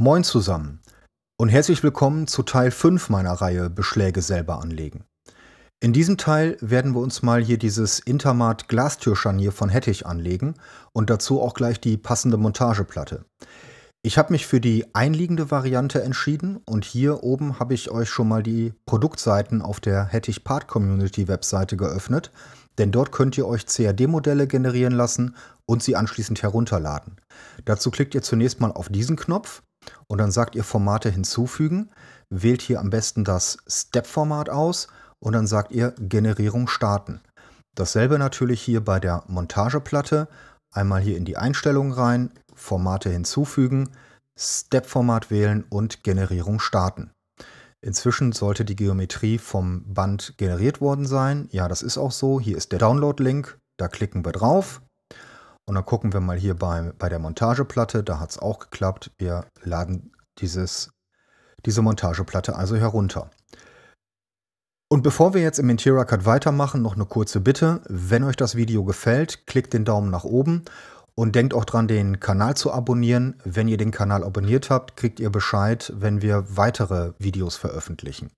Moin zusammen und herzlich willkommen zu Teil 5 meiner Reihe Beschläge selber anlegen. In diesem Teil werden wir uns mal hier dieses Intermat Glastürscharnier von Hettich anlegen und dazu auch gleich die passende Montageplatte. Ich habe mich für die einliegende Variante entschieden und hier oben habe ich euch schon mal die Produktseiten auf der Hettich Part Community Webseite geöffnet, denn dort könnt ihr euch CAD-Modelle generieren lassen und sie anschließend herunterladen. Dazu klickt ihr zunächst mal auf diesen Knopf und dann sagt ihr Formate hinzufügen, wählt hier am besten das Step-Format aus und dann sagt ihr Generierung starten. Dasselbe natürlich hier bei der Montageplatte. Einmal hier in die Einstellungen rein, Formate hinzufügen, Step-Format wählen und Generierung starten. Inzwischen sollte die Geometrie vom Band generiert worden sein. Ja, das ist auch so. Hier ist der Download-Link. Da klicken wir drauf. Und dann gucken wir mal hier bei, bei der Montageplatte, da hat es auch geklappt. Wir laden dieses, diese Montageplatte also herunter. Und bevor wir jetzt im Interior Cut weitermachen, noch eine kurze Bitte. Wenn euch das Video gefällt, klickt den Daumen nach oben und denkt auch dran, den Kanal zu abonnieren. Wenn ihr den Kanal abonniert habt, kriegt ihr Bescheid, wenn wir weitere Videos veröffentlichen.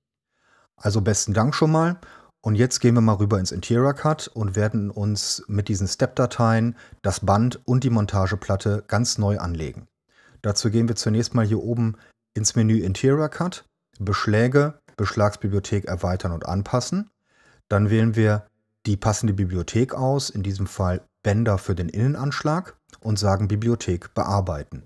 Also besten Dank schon mal. Und jetzt gehen wir mal rüber ins Interior Cut und werden uns mit diesen Step-Dateien das Band und die Montageplatte ganz neu anlegen. Dazu gehen wir zunächst mal hier oben ins Menü Interior Cut, Beschläge, Beschlagsbibliothek erweitern und anpassen. Dann wählen wir die passende Bibliothek aus, in diesem Fall Bänder für den Innenanschlag und sagen Bibliothek bearbeiten.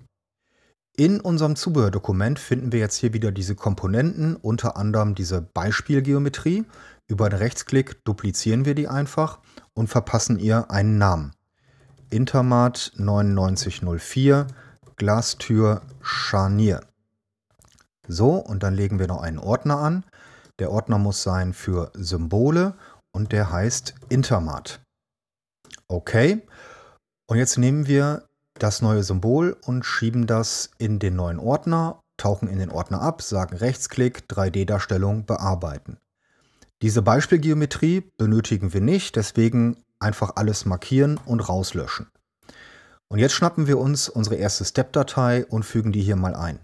In unserem Zubehördokument finden wir jetzt hier wieder diese Komponenten, unter anderem diese Beispielgeometrie, über den Rechtsklick duplizieren wir die einfach und verpassen ihr einen Namen. Intermat 9904 Glastür Scharnier. So, und dann legen wir noch einen Ordner an. Der Ordner muss sein für Symbole und der heißt Intermat. Okay, und jetzt nehmen wir das neue Symbol und schieben das in den neuen Ordner, tauchen in den Ordner ab, sagen Rechtsklick, 3D-Darstellung bearbeiten. Diese Beispielgeometrie benötigen wir nicht, deswegen einfach alles markieren und rauslöschen. Und jetzt schnappen wir uns unsere erste Step-Datei und fügen die hier mal ein.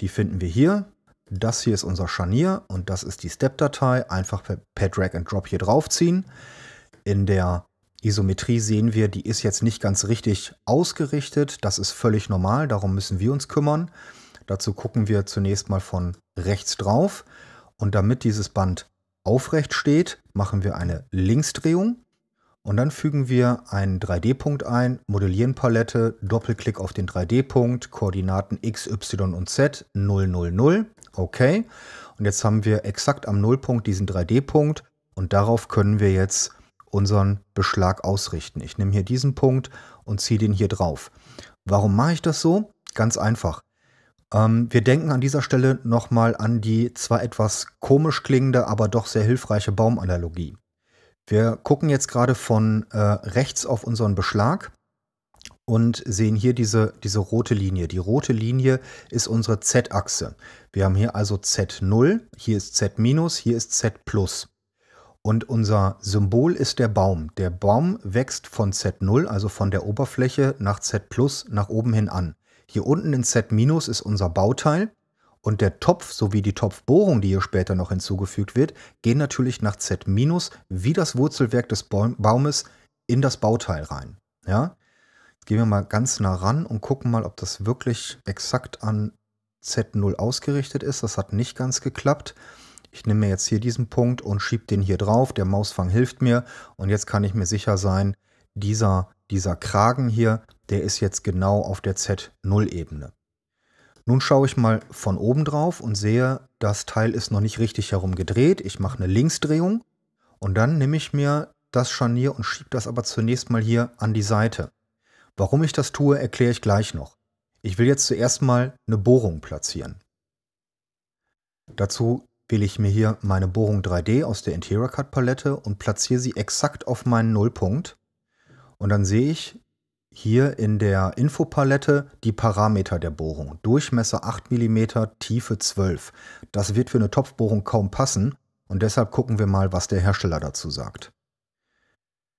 Die finden wir hier. Das hier ist unser Scharnier und das ist die Step-Datei. Einfach per, per Drag and Drop hier draufziehen. In der Isometrie sehen wir, die ist jetzt nicht ganz richtig ausgerichtet. Das ist völlig normal, darum müssen wir uns kümmern. Dazu gucken wir zunächst mal von rechts drauf. Und damit dieses Band aufrecht steht, machen wir eine Linksdrehung und dann fügen wir einen 3D-Punkt ein, modellieren Palette, Doppelklick auf den 3D-Punkt, Koordinaten x, y und z, 0, 0, 0. Okay. Und jetzt haben wir exakt am Nullpunkt diesen 3D-Punkt und darauf können wir jetzt unseren Beschlag ausrichten. Ich nehme hier diesen Punkt und ziehe den hier drauf. Warum mache ich das so? Ganz einfach. Ähm, wir denken an dieser Stelle nochmal an die zwar etwas komisch klingende, aber doch sehr hilfreiche Baumanalogie. Wir gucken jetzt gerade von äh, rechts auf unseren Beschlag und sehen hier diese, diese rote Linie. Die rote Linie ist unsere Z-Achse. Wir haben hier also Z0, hier ist Z-, hier ist Z+. Und unser Symbol ist der Baum. Der Baum wächst von Z0, also von der Oberfläche nach Z nach oben hin an. Hier unten in Z- ist unser Bauteil und der Topf sowie die Topfbohrung, die hier später noch hinzugefügt wird, gehen natürlich nach Z- wie das Wurzelwerk des Baumes in das Bauteil rein. Ja? Jetzt gehen wir mal ganz nah ran und gucken mal, ob das wirklich exakt an Z0 ausgerichtet ist. Das hat nicht ganz geklappt. Ich nehme mir jetzt hier diesen Punkt und schiebe den hier drauf. Der Mausfang hilft mir und jetzt kann ich mir sicher sein, dieser, dieser Kragen hier der ist jetzt genau auf der Z0-Ebene. Nun schaue ich mal von oben drauf und sehe, das Teil ist noch nicht richtig herum gedreht. Ich mache eine Linksdrehung und dann nehme ich mir das Scharnier und schiebe das aber zunächst mal hier an die Seite. Warum ich das tue, erkläre ich gleich noch. Ich will jetzt zuerst mal eine Bohrung platzieren. Dazu wähle ich mir hier meine Bohrung 3D aus der Interior Cut Palette und platziere sie exakt auf meinen Nullpunkt. Und dann sehe ich, hier in der Infopalette die Parameter der Bohrung. Durchmesser 8 mm, Tiefe 12. Das wird für eine Topfbohrung kaum passen und deshalb gucken wir mal, was der Hersteller dazu sagt.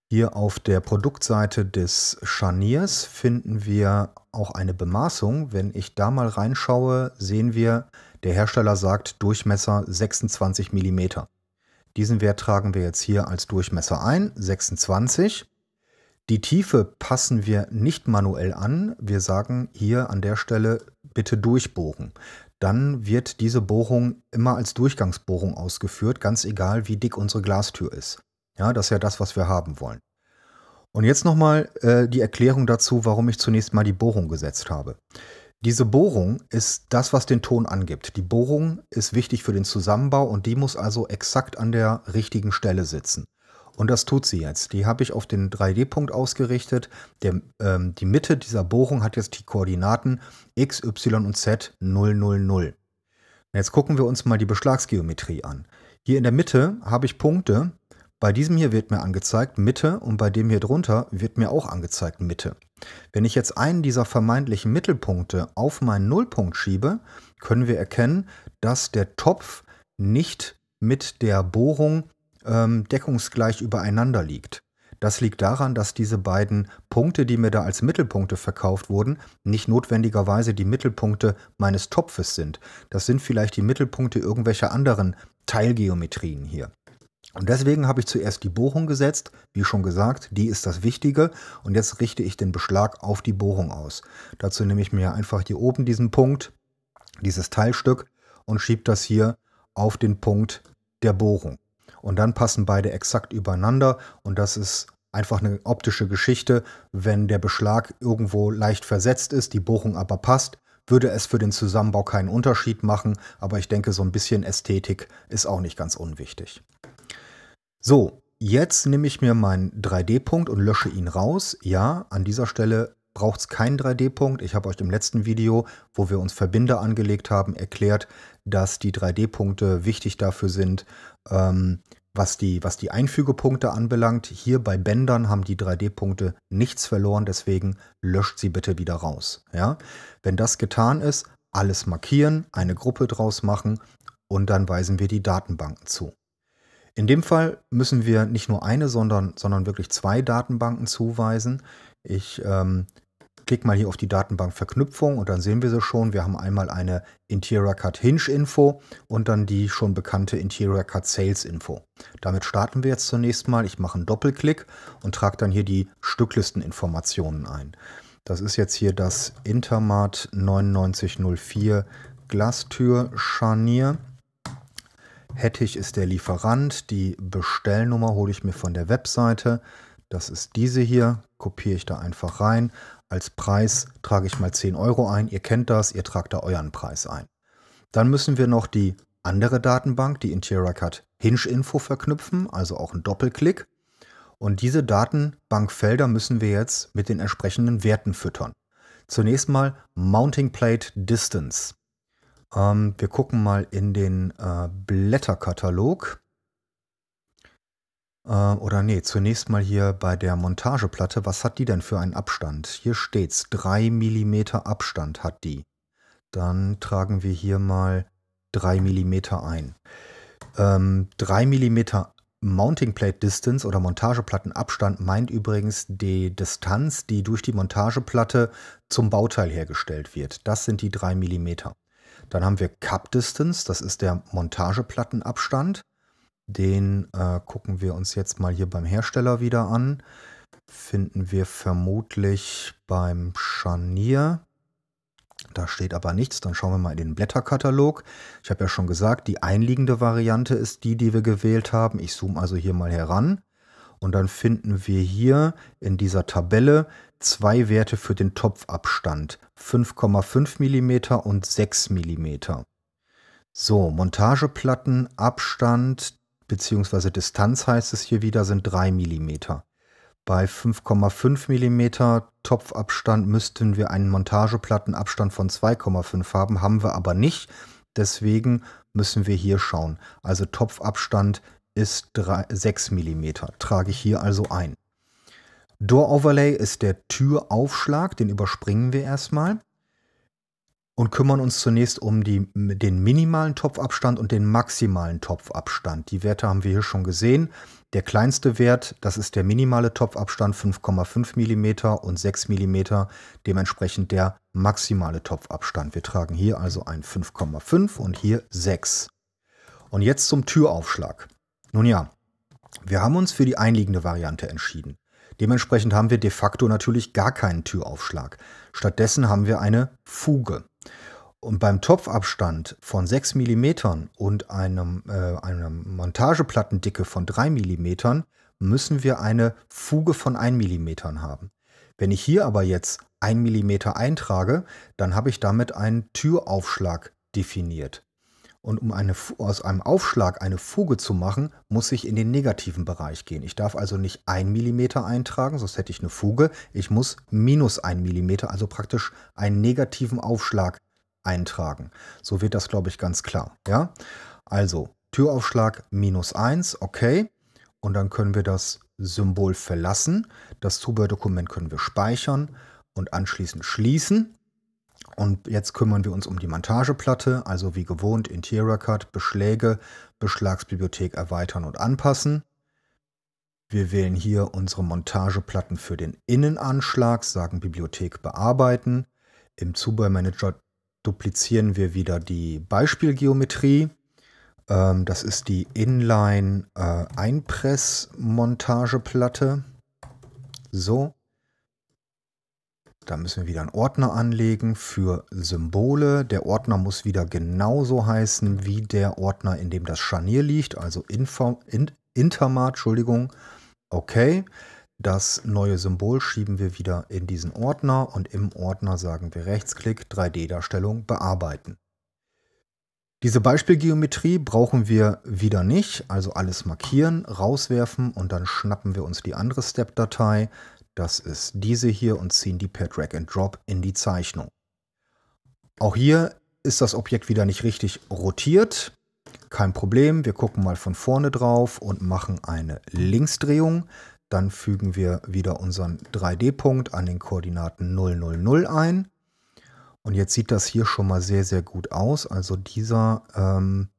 Hier auf der Produktseite des Scharniers finden wir auch eine Bemaßung. Wenn ich da mal reinschaue, sehen wir, der Hersteller sagt Durchmesser 26 mm. Diesen Wert tragen wir jetzt hier als Durchmesser ein, 26 die Tiefe passen wir nicht manuell an. Wir sagen hier an der Stelle bitte durchbohren. Dann wird diese Bohrung immer als Durchgangsbohrung ausgeführt, ganz egal wie dick unsere Glastür ist. Ja, das ist ja das, was wir haben wollen. Und jetzt nochmal äh, die Erklärung dazu, warum ich zunächst mal die Bohrung gesetzt habe. Diese Bohrung ist das, was den Ton angibt. Die Bohrung ist wichtig für den Zusammenbau und die muss also exakt an der richtigen Stelle sitzen. Und das tut sie jetzt. Die habe ich auf den 3D-Punkt ausgerichtet. Der, ähm, die Mitte dieser Bohrung hat jetzt die Koordinaten x, y und z 0, Jetzt gucken wir uns mal die Beschlagsgeometrie an. Hier in der Mitte habe ich Punkte. Bei diesem hier wird mir angezeigt Mitte und bei dem hier drunter wird mir auch angezeigt Mitte. Wenn ich jetzt einen dieser vermeintlichen Mittelpunkte auf meinen Nullpunkt schiebe, können wir erkennen, dass der Topf nicht mit der Bohrung ähm, deckungsgleich übereinander liegt. Das liegt daran, dass diese beiden Punkte, die mir da als Mittelpunkte verkauft wurden, nicht notwendigerweise die Mittelpunkte meines Topfes sind. Das sind vielleicht die Mittelpunkte irgendwelcher anderen Teilgeometrien hier. Und deswegen habe ich zuerst die Bohrung gesetzt, wie schon gesagt, die ist das Wichtige und jetzt richte ich den Beschlag auf die Bohrung aus. Dazu nehme ich mir einfach hier oben diesen Punkt, dieses Teilstück und schiebe das hier auf den Punkt der Bohrung und dann passen beide exakt übereinander und das ist einfach eine optische Geschichte. Wenn der Beschlag irgendwo leicht versetzt ist, die Bohrung aber passt, würde es für den Zusammenbau keinen Unterschied machen, aber ich denke, so ein bisschen Ästhetik ist auch nicht ganz unwichtig. So, jetzt nehme ich mir meinen 3D-Punkt und lösche ihn raus. Ja, an dieser Stelle braucht es keinen 3D-Punkt. Ich habe euch im letzten Video, wo wir uns Verbinder angelegt haben, erklärt, dass die 3D-Punkte wichtig dafür sind, ähm, was, die, was die Einfügepunkte anbelangt. Hier bei Bändern haben die 3D-Punkte nichts verloren, deswegen löscht sie bitte wieder raus. Ja? Wenn das getan ist, alles markieren, eine Gruppe draus machen und dann weisen wir die Datenbanken zu. In dem Fall müssen wir nicht nur eine, sondern, sondern wirklich zwei Datenbanken zuweisen. Ich ähm, Klick mal hier auf die Datenbank Verknüpfung und dann sehen wir sie schon. Wir haben einmal eine Interior Cut Hinge Info und dann die schon bekannte Interior Cut Sales Info. Damit starten wir jetzt zunächst mal. Ich mache einen Doppelklick und trage dann hier die Stücklisteninformationen ein. Das ist jetzt hier das Intermat 9904 Glastür Scharnier. Hettich ist der Lieferant. Die Bestellnummer hole ich mir von der Webseite. Das ist diese hier, kopiere ich da einfach rein als Preis trage ich mal 10 Euro ein. Ihr kennt das, ihr tragt da euren Preis ein. Dann müssen wir noch die andere Datenbank, die InteriorCAD Hinge Info verknüpfen, also auch ein Doppelklick. Und diese Datenbankfelder müssen wir jetzt mit den entsprechenden Werten füttern. Zunächst mal Mounting Plate Distance. Ähm, wir gucken mal in den äh, Blätterkatalog. Äh, oder nee, zunächst mal hier bei der Montageplatte. Was hat die denn für einen Abstand? Hier steht's, 3 mm Abstand hat die. Dann tragen wir hier mal 3 mm ein. Ähm, 3 mm Mounting Plate Distance oder Montageplattenabstand meint übrigens die Distanz, die durch die Montageplatte zum Bauteil hergestellt wird. Das sind die 3 mm. Dann haben wir Cup Distance, das ist der Montageplattenabstand. Den äh, gucken wir uns jetzt mal hier beim Hersteller wieder an. Finden wir vermutlich beim Scharnier. Da steht aber nichts. Dann schauen wir mal in den Blätterkatalog. Ich habe ja schon gesagt, die einliegende Variante ist die, die wir gewählt haben. Ich zoome also hier mal heran. Und dann finden wir hier in dieser Tabelle zwei Werte für den Topfabstand. 5,5 mm und 6 mm. So, Montageplatten, Abstand, beziehungsweise Distanz heißt es hier wieder, sind 3 mm. Bei 5,5 mm Topfabstand müssten wir einen Montageplattenabstand von 2,5 haben, haben wir aber nicht. Deswegen müssen wir hier schauen. Also Topfabstand ist 3, 6 mm, trage ich hier also ein. Door Overlay ist der Türaufschlag, den überspringen wir erstmal und kümmern uns zunächst um die, den minimalen Topfabstand und den maximalen Topfabstand. Die Werte haben wir hier schon gesehen. Der kleinste Wert, das ist der minimale Topfabstand 5,5 mm und 6 mm, dementsprechend der maximale Topfabstand. Wir tragen hier also ein 5,5 und hier 6. Und jetzt zum Türaufschlag. Nun ja, wir haben uns für die einliegende Variante entschieden. Dementsprechend haben wir de facto natürlich gar keinen Türaufschlag. Stattdessen haben wir eine Fuge. Und beim Topfabstand von 6 mm und einem, äh, einer Montageplattendicke von 3 mm müssen wir eine Fuge von 1 mm haben. Wenn ich hier aber jetzt 1 mm eintrage, dann habe ich damit einen Türaufschlag definiert. Und um eine, aus einem Aufschlag eine Fuge zu machen, muss ich in den negativen Bereich gehen. Ich darf also nicht 1 mm eintragen, sonst hätte ich eine Fuge. Ich muss minus 1 mm, also praktisch einen negativen Aufschlag eintragen. So wird das, glaube ich, ganz klar. Ja? Also Türaufschlag minus 1, okay. Und dann können wir das Symbol verlassen. Das Zubehördokument können wir speichern und anschließend schließen. Und jetzt kümmern wir uns um die Montageplatte, also wie gewohnt Interior Cut, Beschläge, Beschlagsbibliothek erweitern und anpassen. Wir wählen hier unsere Montageplatten für den Innenanschlag, sagen Bibliothek bearbeiten. Im Zubehörmanager duplizieren wir wieder die Beispielgeometrie. Ähm, das ist die Inline äh, Einpress-Montageplatte. So. Da müssen wir wieder einen Ordner anlegen für Symbole. Der Ordner muss wieder genauso heißen wie der Ordner, in dem das Scharnier liegt, also Info, in, Intermat, Entschuldigung. Okay, das neue Symbol schieben wir wieder in diesen Ordner und im Ordner sagen wir Rechtsklick 3D-Darstellung bearbeiten. Diese Beispielgeometrie brauchen wir wieder nicht, also alles markieren, rauswerfen und dann schnappen wir uns die andere Step-Datei, das ist diese hier und ziehen die per Drag and Drop in die Zeichnung. Auch hier ist das Objekt wieder nicht richtig rotiert. Kein Problem, wir gucken mal von vorne drauf und machen eine Linksdrehung. Dann fügen wir wieder unseren 3D-Punkt an den Koordinaten 000 ein. Und jetzt sieht das hier schon mal sehr, sehr gut aus. Also dieser ähm,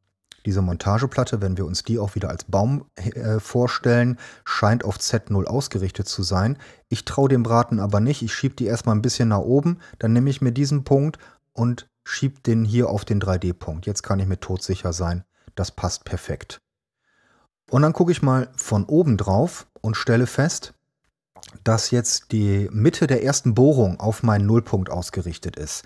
diese Montageplatte, wenn wir uns die auch wieder als Baum äh, vorstellen, scheint auf Z0 ausgerichtet zu sein. Ich traue dem Braten aber nicht. Ich schiebe die erstmal ein bisschen nach oben, dann nehme ich mir diesen Punkt und schiebe den hier auf den 3D-Punkt. Jetzt kann ich mir todsicher sein, das passt perfekt. Und dann gucke ich mal von oben drauf und stelle fest, dass jetzt die Mitte der ersten Bohrung auf meinen Nullpunkt ausgerichtet ist.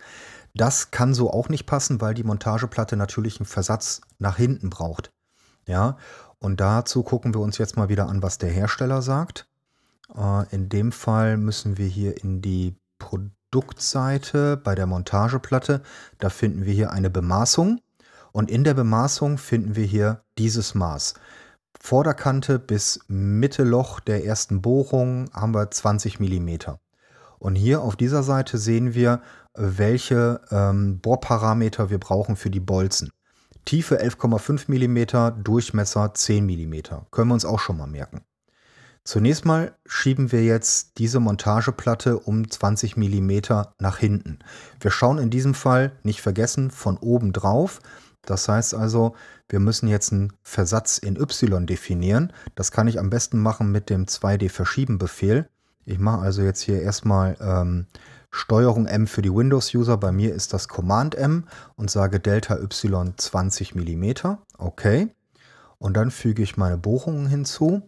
Das kann so auch nicht passen, weil die Montageplatte natürlich einen Versatz nach hinten braucht. Ja, und dazu gucken wir uns jetzt mal wieder an, was der Hersteller sagt. Äh, in dem Fall müssen wir hier in die Produktseite bei der Montageplatte, da finden wir hier eine Bemaßung und in der Bemaßung finden wir hier dieses Maß. Vorderkante bis Mitte Loch der ersten Bohrung haben wir 20 mm. Und hier auf dieser Seite sehen wir, welche ähm, Bohrparameter wir brauchen für die Bolzen. Tiefe 11,5 mm, Durchmesser 10 mm. Können wir uns auch schon mal merken. Zunächst mal schieben wir jetzt diese Montageplatte um 20 mm nach hinten. Wir schauen in diesem Fall, nicht vergessen, von oben drauf. Das heißt also, wir müssen jetzt einen Versatz in Y definieren. Das kann ich am besten machen mit dem 2D-Verschieben-Befehl. Ich mache also jetzt hier erstmal ähm, Steuerung M für die Windows-User. Bei mir ist das Command M und sage Delta Y 20 mm. Okay. Und dann füge ich meine Bohrungen hinzu.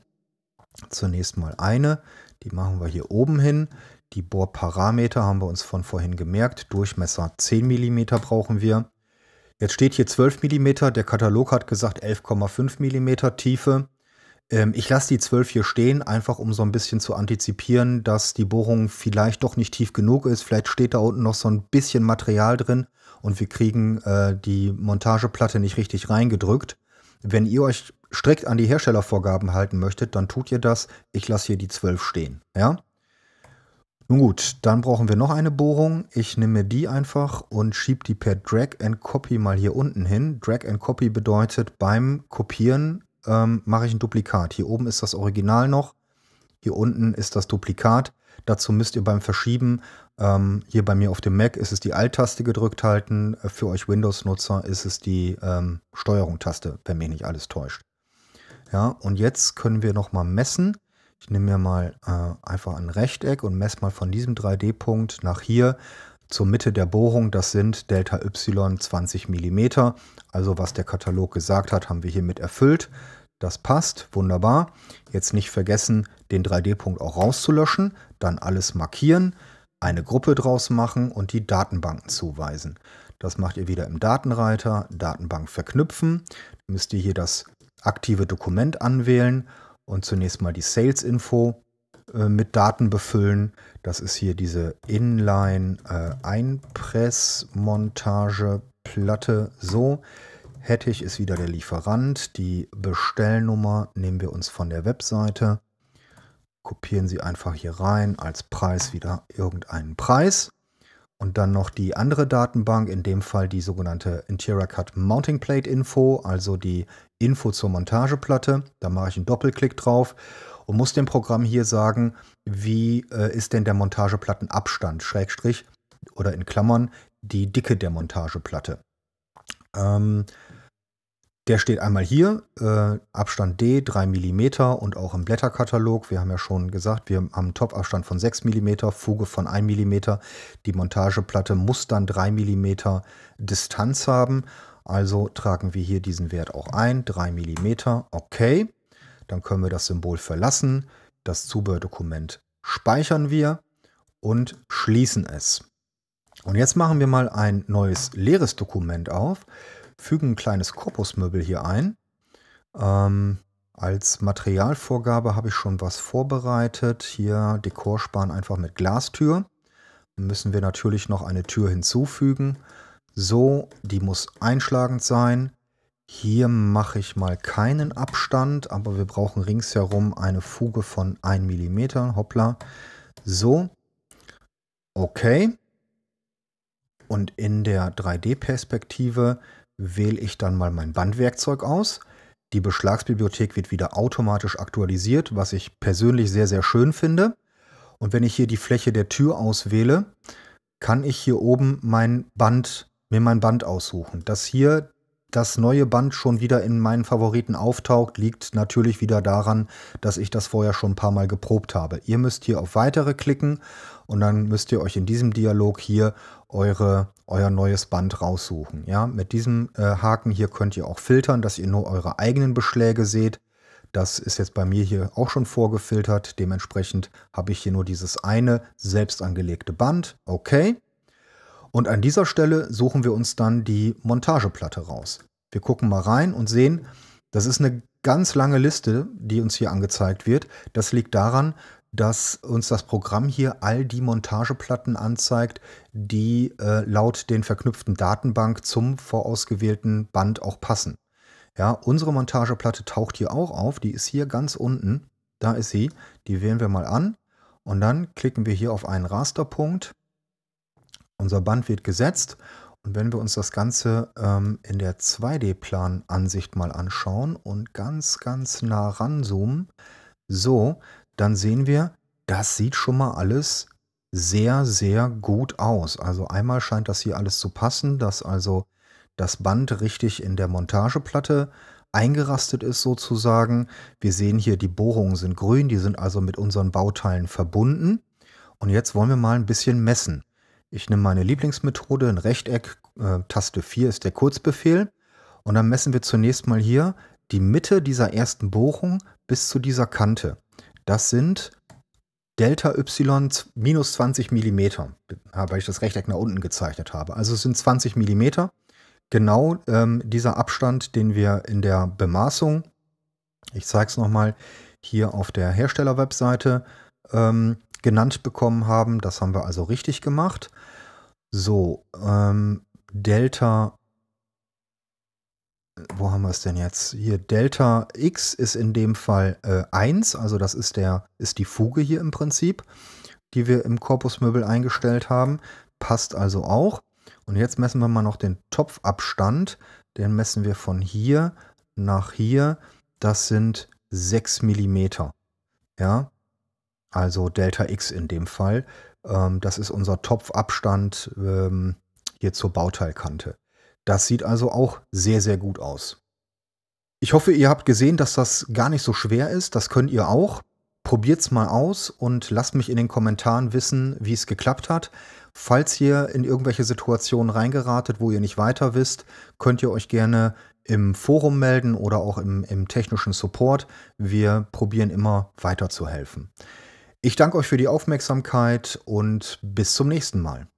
Zunächst mal eine, die machen wir hier oben hin. Die Bohrparameter haben wir uns von vorhin gemerkt. Durchmesser 10 mm brauchen wir. Jetzt steht hier 12 mm, der Katalog hat gesagt 11,5 mm Tiefe. Ähm, ich lasse die 12 hier stehen, einfach um so ein bisschen zu antizipieren, dass die Bohrung vielleicht doch nicht tief genug ist. Vielleicht steht da unten noch so ein bisschen Material drin und wir kriegen äh, die Montageplatte nicht richtig reingedrückt. Wenn ihr euch strikt an die Herstellervorgaben halten möchtet, dann tut ihr das. Ich lasse hier die 12 stehen. Ja? Nun gut, dann brauchen wir noch eine Bohrung. Ich nehme die einfach und schiebe die per Drag and Copy mal hier unten hin. Drag and Copy bedeutet beim Kopieren ähm, mache ich ein Duplikat. Hier oben ist das Original noch, hier unten ist das Duplikat. Dazu müsst ihr beim Verschieben, ähm, hier bei mir auf dem Mac ist es die Alt-Taste gedrückt halten, äh, für euch Windows-Nutzer ist es die ähm, Steuerung-Taste, wenn mich nicht alles täuscht. Ja, und jetzt können wir nochmal messen. Ich nehme mir mal äh, einfach ein Rechteck und messe mal von diesem 3D-Punkt nach hier zur Mitte der Bohrung, das sind Delta Y 20 mm. Also was der Katalog gesagt hat, haben wir hiermit erfüllt. Das passt, wunderbar. Jetzt nicht vergessen, den 3D-Punkt auch rauszulöschen, dann alles markieren, eine Gruppe draus machen und die Datenbanken zuweisen. Das macht ihr wieder im Datenreiter, Datenbank verknüpfen. müsst ihr hier das aktive Dokument anwählen und zunächst mal die Sales-Info äh, mit Daten befüllen. Das ist hier diese Inline-Einpressmontageplatte. Äh, so, hätte ich ist wieder der Lieferant. Die Bestellnummer nehmen wir uns von der Webseite. Kopieren Sie einfach hier rein, als Preis wieder irgendeinen Preis. Und dann noch die andere Datenbank, in dem Fall die sogenannte Interior Cut Mounting Plate Info, also die Info zur Montageplatte. Da mache ich einen Doppelklick drauf und muss dem Programm hier sagen, wie äh, ist denn der Montageplattenabstand, Schrägstrich oder in Klammern die Dicke der Montageplatte. Ähm, der steht einmal hier, äh, Abstand D, 3 mm und auch im Blätterkatalog. Wir haben ja schon gesagt, wir haben Topabstand von 6 mm, Fuge von 1 mm. Die Montageplatte muss dann 3 mm Distanz haben. Also tragen wir hier diesen Wert auch ein, 3 mm, okay. Dann können wir das Symbol verlassen. Das Zubehördokument speichern wir und schließen es. Und jetzt machen wir mal ein neues leeres Dokument auf, fügen ein kleines Korpusmöbel hier ein. Ähm, als Materialvorgabe habe ich schon was vorbereitet. Hier Dekorspan einfach mit Glastür. Dann müssen wir natürlich noch eine Tür hinzufügen. So, die muss einschlagend sein. Hier mache ich mal keinen Abstand, aber wir brauchen ringsherum eine Fuge von 1 mm. Hoppla. So. Okay. Und in der 3D-Perspektive wähle ich dann mal mein Bandwerkzeug aus. Die Beschlagsbibliothek wird wieder automatisch aktualisiert, was ich persönlich sehr, sehr schön finde. Und wenn ich hier die Fläche der Tür auswähle, kann ich hier oben mein Band, mir mein Band aussuchen. Das hier das neue Band schon wieder in meinen Favoriten auftaucht, liegt natürlich wieder daran, dass ich das vorher schon ein paar Mal geprobt habe. Ihr müsst hier auf Weitere klicken und dann müsst ihr euch in diesem Dialog hier eure, euer neues Band raussuchen. Ja, mit diesem äh, Haken hier könnt ihr auch filtern, dass ihr nur eure eigenen Beschläge seht. Das ist jetzt bei mir hier auch schon vorgefiltert. Dementsprechend habe ich hier nur dieses eine selbst angelegte Band. Okay. Und an dieser Stelle suchen wir uns dann die Montageplatte raus. Wir gucken mal rein und sehen, das ist eine ganz lange Liste, die uns hier angezeigt wird. Das liegt daran, dass uns das Programm hier all die Montageplatten anzeigt, die äh, laut den verknüpften Datenbank zum vorausgewählten Band auch passen. Ja, unsere Montageplatte taucht hier auch auf, die ist hier ganz unten. Da ist sie, die wählen wir mal an und dann klicken wir hier auf einen Rasterpunkt unser Band wird gesetzt und wenn wir uns das Ganze ähm, in der 2D-Plan-Ansicht mal anschauen und ganz, ganz nah ranzoomen, so, dann sehen wir, das sieht schon mal alles sehr, sehr gut aus. Also einmal scheint das hier alles zu passen, dass also das Band richtig in der Montageplatte eingerastet ist sozusagen. Wir sehen hier, die Bohrungen sind grün, die sind also mit unseren Bauteilen verbunden. Und jetzt wollen wir mal ein bisschen messen. Ich nehme meine Lieblingsmethode, ein Rechteck, äh, Taste 4 ist der Kurzbefehl. Und dann messen wir zunächst mal hier die Mitte dieser ersten Bohrung bis zu dieser Kante. Das sind Delta Y minus 20 mm, weil ich das Rechteck nach unten gezeichnet habe. Also es sind 20 mm. Genau ähm, dieser Abstand, den wir in der Bemaßung, ich zeige es nochmal, hier auf der Hersteller-Webseite ähm, genannt bekommen haben. Das haben wir also richtig gemacht. So, ähm, Delta, äh, wo haben wir es denn jetzt? Hier, Delta X ist in dem Fall äh, 1, also das ist, der, ist die Fuge hier im Prinzip, die wir im Korpusmöbel eingestellt haben. Passt also auch. Und jetzt messen wir mal noch den Topfabstand. Den messen wir von hier nach hier. Das sind 6 mm. Ja, also Delta X in dem Fall. Ähm, das ist unser Topfabstand ähm, hier zur Bauteilkante. Das sieht also auch sehr, sehr gut aus. Ich hoffe, ihr habt gesehen, dass das gar nicht so schwer ist. Das könnt ihr auch. Probiert es mal aus und lasst mich in den Kommentaren wissen, wie es geklappt hat. Falls ihr in irgendwelche Situationen reingeratet, wo ihr nicht weiter wisst, könnt ihr euch gerne im Forum melden oder auch im, im technischen Support. Wir probieren immer weiterzuhelfen. zu helfen. Ich danke euch für die Aufmerksamkeit und bis zum nächsten Mal.